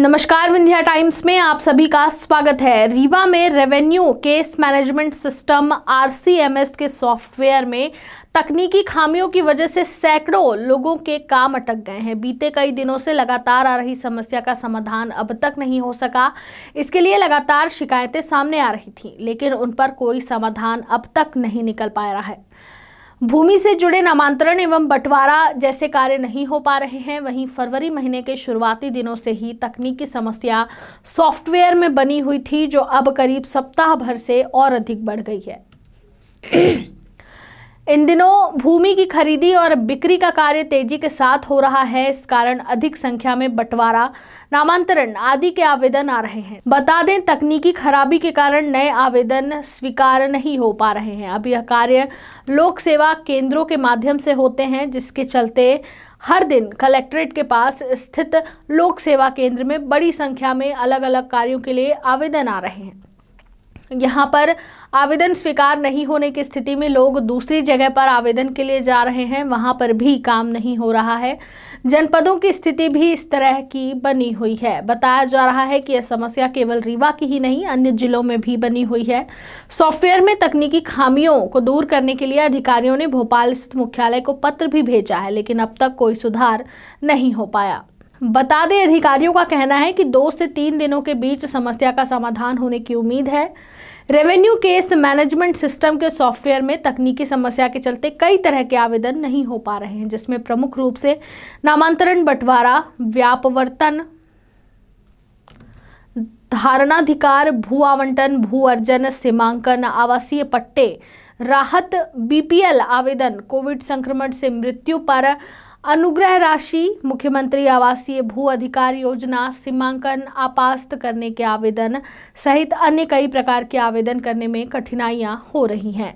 नमस्कार विंध्या टाइम्स में आप सभी का स्वागत है रीवा में revenue case management system RCMS के सॉफ्टवेयर में तकनीकी खामियों की वजह से सैकड़ों लोगों के काम अटक गए हैं बीते कई दिनों से लगातार आ रही समस्या का समाधान अब तक नहीं हो सका इसके लिए लगातार शिकायतें सामने आ रही थीं लेकिन उन पर कोई समाधान अब तक नहीं निकल पाया है भूमि से जुड़े नामांतरण एवं बंटवारा जैसे कार्य नहीं हो पा रहे हैं वहीं फरवरी महीने के शुरुआती दिनों से ही तकनीकी समस्या सॉफ्टवेयर में बनी हुई थी जो अब करीब सप्ताह भर से और अधिक बढ़ गई है इन दिनों भूमि की खरीदी और बिक्री का कार्य तेजी के साथ हो रहा है इस कारण अधिक संख्या में बंटवारा नामांतरण आदि के आवेदन आ रहे हैं बता दें तकनीकी खराबी के कारण नए आवेदन स्वीकार नहीं हो पा रहे हैं अब यह कार्य लोक सेवा केंद्रों के माध्यम से होते हैं जिसके चलते हर दिन कलेक्ट्रेट के पास स्थित लोक सेवा केंद्र में बड़ी संख्या में अलग अलग कार्यों के लिए आवेदन आ रहे हैं यहाँ पर आवेदन स्वीकार नहीं होने की स्थिति में लोग दूसरी जगह पर आवेदन के लिए जा रहे हैं वहाँ पर भी काम नहीं हो रहा है जनपदों की स्थिति भी इस तरह की बनी हुई है बताया जा रहा है कि यह समस्या केवल रीवा की ही नहीं अन्य जिलों में भी बनी हुई है सॉफ्टवेयर में तकनीकी खामियों को दूर करने के लिए अधिकारियों ने भोपाल स्थित मुख्यालय को पत्र भी भेजा है लेकिन अब तक कोई सुधार नहीं हो पाया बता दें अधिकारियों का कहना है कि दो से तीन दिनों के बीच समस्या का समाधान होने की उम्मीद है रेवेन्यू केस मैनेजमेंट सिस्टम के सॉफ्टवेयर में तकनीकी समस्या के चलते कई तरह के आवेदन नहीं हो पा रहे हैं जिसमें प्रमुख रूप से नामांतरण बंटवारा व्यापवर्तन धारणाधिकार भू आवंटन भू अर्जन सीमांकन आवासीय पट्टे राहत बीपीएल आवेदन कोविड संक्रमण से मृत्यु पर अनुग्रह राशि मुख्यमंत्री आवासीय भू अधिकार योजना सीमांकन आपास्त करने के आवेदन सहित अन्य कई प्रकार के आवेदन करने में कठिनाइयां हो रही हैं